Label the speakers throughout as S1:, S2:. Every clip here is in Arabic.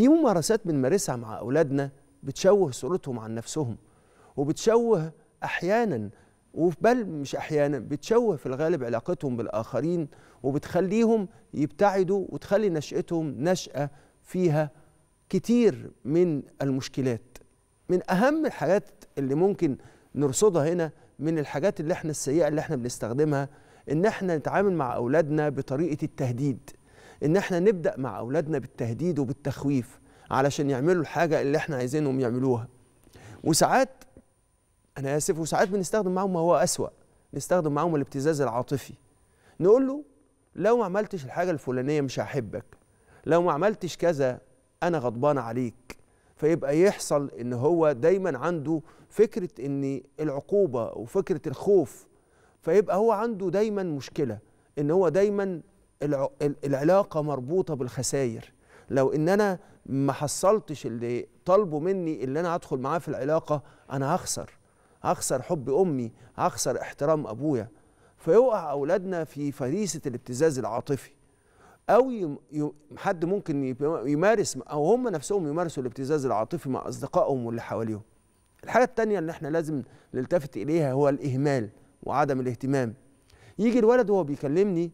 S1: في ممارسات بنمارسها مع أولادنا بتشوه صورتهم عن نفسهم وبتشوه أحيانا وبل مش أحيانا بتشوه في الغالب علاقتهم بالآخرين وبتخليهم يبتعدوا وتخلي نشأتهم نشأة فيها كتير من المشكلات من أهم الحاجات اللي ممكن نرصدها هنا من الحاجات اللي احنا السيئة اللي احنا بنستخدمها إن احنا نتعامل مع أولادنا بطريقة التهديد ان احنا نبدا مع اولادنا بالتهديد وبالتخويف علشان يعملوا الحاجه اللي احنا عايزينهم يعملوها وساعات انا اسف وساعات بنستخدم معاهم ما هو اسوا نستخدم معاهم الابتزاز العاطفي نقول له لو ما عملتش الحاجه الفلانيه مش هحبك لو ما عملتش كذا انا غضبان عليك فيبقى يحصل ان هو دايما عنده فكره ان العقوبه وفكره الخوف فيبقى هو عنده دايما مشكله ان هو دايما العلاقه مربوطه بالخساير لو ان انا ما حصلتش اللي طالبه مني اللي انا ادخل معاه في العلاقه انا هخسر هخسر حب امي هخسر احترام ابويا فيقع اولادنا في فريسه الابتزاز العاطفي او حد ممكن يمارس او هم نفسهم يمارسوا الابتزاز العاطفي مع اصدقائهم واللي حواليهم الحاجه الثانيه اللي احنا لازم نلتفت اليها هو الاهمال وعدم الاهتمام يجي الولد وهو بيكلمني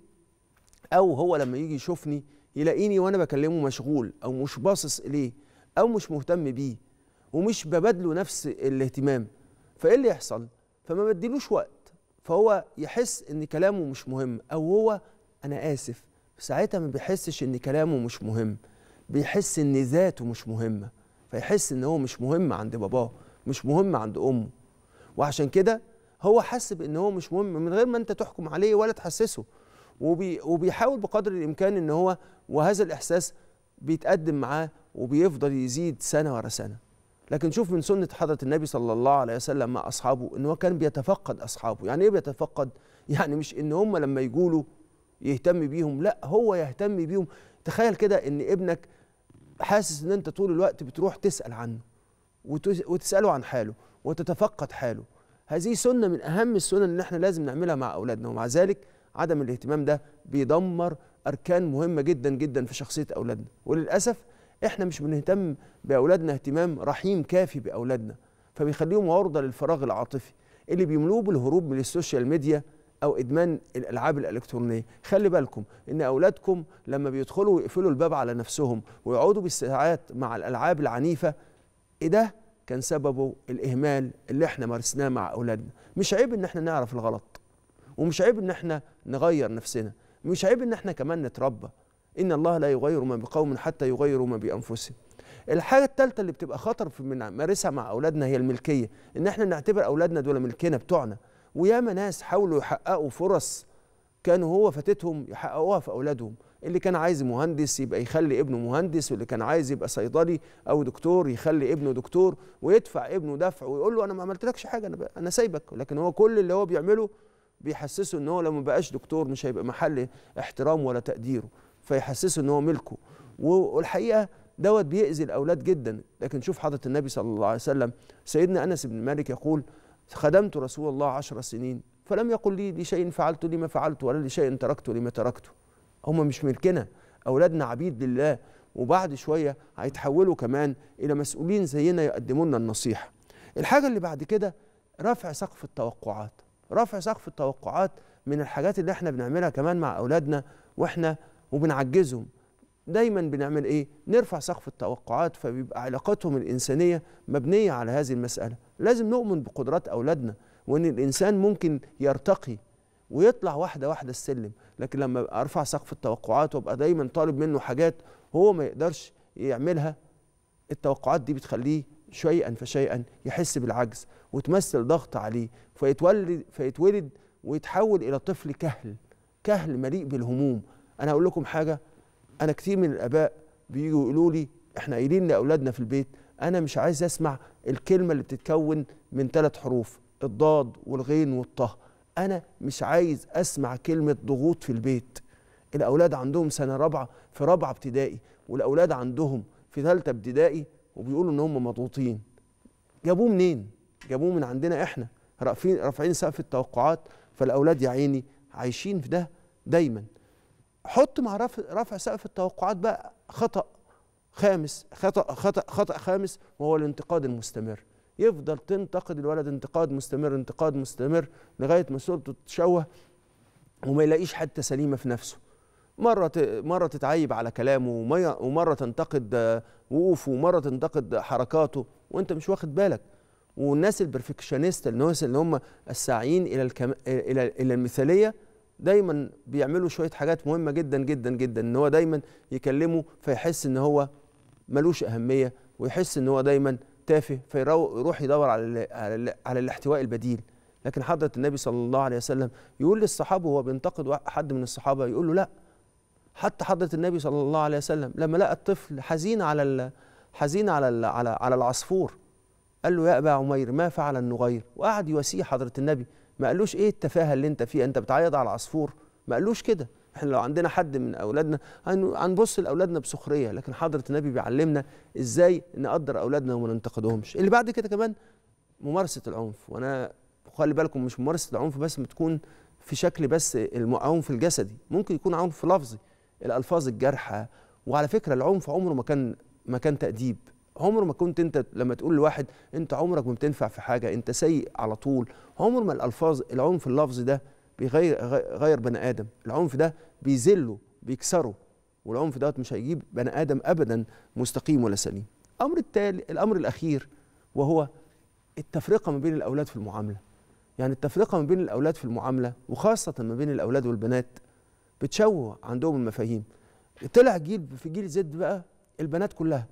S1: او هو لما يجي يشوفني يلاقيني وانا بكلمه مشغول او مش باصص اليه او مش مهتم بيه ومش ببادله نفس الاهتمام فايه اللي يحصل فما بديلوش وقت فهو يحس ان كلامه مش مهم او هو انا اسف ساعتها ما بيحسش ان كلامه مش مهم بيحس ان ذاته مش مهمه فيحس ان هو مش مهم عند باباه مش مهم عند امه وعشان كده هو حس بان هو مش مهم من غير ما انت تحكم عليه ولا تحسسه وبي وبيحاول بقدر الامكان ان هو وهذا الاحساس بيتقدم معاه وبيفضل يزيد سنه ورا سنه لكن شوف من سنه حضره النبي صلى الله عليه وسلم مع اصحابه ان هو كان بيتفقد اصحابه يعني ايه بيتفقد يعني مش ان هم لما يجوا يهتم بيهم لا هو يهتم بيهم تخيل كده ان ابنك حاسس ان انت طول الوقت بتروح تسال عنه وتساله عن حاله وتتفقد حاله هذه سنه من اهم السنن اللي احنا لازم نعملها مع اولادنا ومع ذلك عدم الاهتمام ده بيدمر أركان مهمة جدا جدا في شخصية أولادنا وللأسف إحنا مش بنهتم بأولادنا اهتمام رحيم كافي بأولادنا فبيخليهم عرضة للفراغ العاطفي اللي بيملوه بالهروب من السوشيال ميديا او ادمان الالعاب الالكترونيه خلي بالكم ان اولادكم لما بيدخلوا ويقفلوا الباب على نفسهم ويقعدوا بالساعات مع الالعاب العنيفه ايه ده كان سببه الاهمال اللي احنا مارسناه مع اولادنا مش عيب ان احنا نعرف الغلط ومش عيب ان احنا نغير نفسنا مش عيب ان احنا كمان نتربى ان الله لا يغير ما بقوم حتى يغيروا ما بانفسهم الحاجه الثالثه اللي بتبقى خطر في بنمارسها مع اولادنا هي الملكيه ان احنا نعتبر اولادنا دول ملكنا بتوعنا وياما ناس حاولوا يحققوا فرص كانوا هو فاتتهم يحققوها في اولادهم اللي كان عايز مهندس يبقى يخلي ابنه مهندس واللي كان عايز يبقى صيدلي او دكتور يخلي ابنه دكتور ويدفع ابنه دفع ويقول له انا ما عملتلكش حاجه انا انا سايبك لكن هو كل اللي هو بيعمله بيحسسه ان هو لو ما بقاش دكتور مش هيبقى محل احترام ولا تقديره فيحسسه ان هو ملكه والحقيقه دوت بيأذي الاولاد جدا لكن شوف حضره النبي صلى الله عليه وسلم سيدنا انس بن مالك يقول خدمت رسول الله عشر سنين فلم يقل لي لشيء فعلته لما فعلته ولا لشيء تركته لما تركته هم مش ملكنا اولادنا عبيد لله وبعد شويه هيتحولوا كمان الى مسؤولين زينا يقدموا لنا النصيحه الحاجه اللي بعد كده رفع سقف التوقعات رفع سقف التوقعات من الحاجات اللي احنا بنعملها كمان مع اولادنا واحنا وبنعجزهم دايما بنعمل ايه نرفع سقف التوقعات فبيبقى علاقتهم الانسانيه مبنيه على هذه المساله لازم نؤمن بقدرات اولادنا وان الانسان ممكن يرتقي ويطلع واحده واحده السلم لكن لما ارفع سقف التوقعات وابقى دايما طالب منه حاجات هو ما يقدرش يعملها التوقعات دي بتخليه شيئا فشيئا يحس بالعجز وتمثل ضغط عليه فيتولد فيتولد ويتحول الى طفل كهل كهل مليء بالهموم انا اقول لكم حاجه انا كتير من الاباء بيجوا يقولوا لي احنا قايلين لاولادنا في البيت انا مش عايز اسمع الكلمه اللي بتتكون من ثلاث حروف الضاد والغين والطه انا مش عايز اسمع كلمه ضغوط في البيت الاولاد عندهم سنه رابعه في رابعه ابتدائي والاولاد عندهم في ثالثه ابتدائي وبيقولوا ان هم مضغوطين جابوه منين جابوه من عندنا احنا رافعين رافعين سقف التوقعات فالاولاد يا عيني عايشين في ده دايما حط مع رفع, رفع سقف التوقعات بقى خطا خامس خطا خطا خطا خامس وهو الانتقاد المستمر يفضل تنتقد الولد انتقاد مستمر انتقاد مستمر لغايه ما صورته تتشوه وما يلاقيش حته سليمه في نفسه مرة مرة تتعيب على كلامه ومرة تنتقد وقوفه ومرة تنتقد حركاته وأنت مش واخد بالك والناس البرفكشنست الناس اللي هم الساعيين إلى الكم... إلى إلى المثالية دايما بيعملوا شوية حاجات مهمة جدا جدا جدا إن هو دايما يكلمه فيحس إن هو ملوش أهمية ويحس إن هو دايما تافه فيروح يدور على على, على الاحتواء البديل لكن حضرة النبي صلى الله عليه وسلم يقول للصحابة وهو بينتقد حد من الصحابة يقول له لأ حتى حضره النبي صلى الله عليه وسلم لما لقى الطفل حزين على حزين على على على العصفور قال له يا ابا عمير ما فعل النغير وقعد يواسيه حضره النبي ما قالوش ايه التفاهه اللي انت فيها انت بتعيط على العصفور ما قالوش كده احنا لو عندنا حد من اولادنا هنبص لاولادنا بسخريه لكن حضره النبي بيعلمنا ازاي نقدر اولادنا وما ننتقدهمش اللي بعد كده كمان ممارسه العنف وانا خلي بالكم مش ممارسه العنف بس ما تكون في شكل بس العنف الجسدي ممكن يكون عنف لفظي الالفاظ الجارحه وعلى فكره العنف عمره ما كان ما كان تاديب عمر ما كنت انت لما تقول لواحد انت عمرك ما بتنفع في حاجه انت سيء على طول عمر ما الالفاظ العنف اللفظي ده بيغير غير بني ادم العنف ده بيذله بيكسره والعنف دوت مش هيجيب بني ادم ابدا مستقيم ولا سليم الامر التالي الامر الاخير وهو التفرقه ما بين الاولاد في المعامله يعني التفرقه ما بين الاولاد في المعامله وخاصه ما بين الاولاد والبنات بتشوه عندهم المفاهيم طلع جيل في جيل زد بقى البنات كلها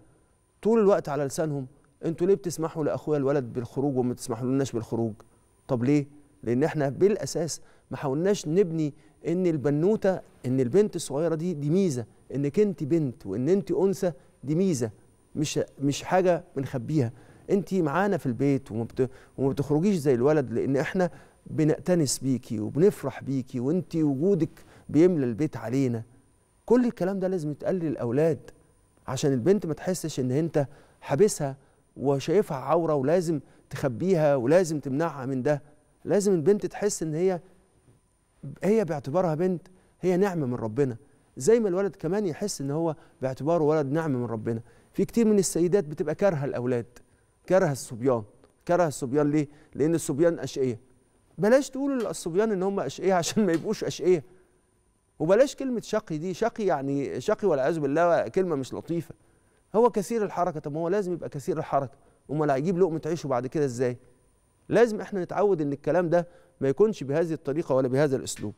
S1: طول الوقت على لسانهم انتوا ليه بتسمحوا لاخويا الولد بالخروج وما تسمحوا لناش بالخروج طب ليه لان احنا بالاساس ما حاولناش نبني ان البنوته ان البنت الصغيره دي دي ميزه انك انت بنت وان انت انثى دي ميزه مش مش حاجه بنخبيها انت معانا في البيت وما بتخرجيش زي الولد لان احنا بنأتنس بيكي وبنفرح بيكي وانت وجودك بيملى البيت علينا كل الكلام ده لازم يتقال للاولاد عشان البنت ما تحسش ان انت حابسها وشايفها عوره ولازم تخبيها ولازم تمنعها من ده لازم البنت تحس ان هي هي باعتبارها بنت هي نعمه من ربنا زي ما الولد كمان يحس ان هو باعتباره ولد نعمه من ربنا في كتير من السيدات بتبقى كارهه الاولاد كارهه الصبيان كره الصبيان ليه؟ لأن الصبيان أشقية بلاش تقولوا للصبيان إن هم أشقية عشان ما يبقوش أشقية وبلاش كلمة شقي دي شقي يعني شقي والعياذ بالله كلمة مش لطيفة هو كثير الحركة طب ما هو لازم يبقى كثير الحركة أمال هيجيب لقمة عيشه بعد كده إزاي لازم إحنا نتعود إن الكلام ده ما يكونش بهذه الطريقة ولا بهذا الأسلوب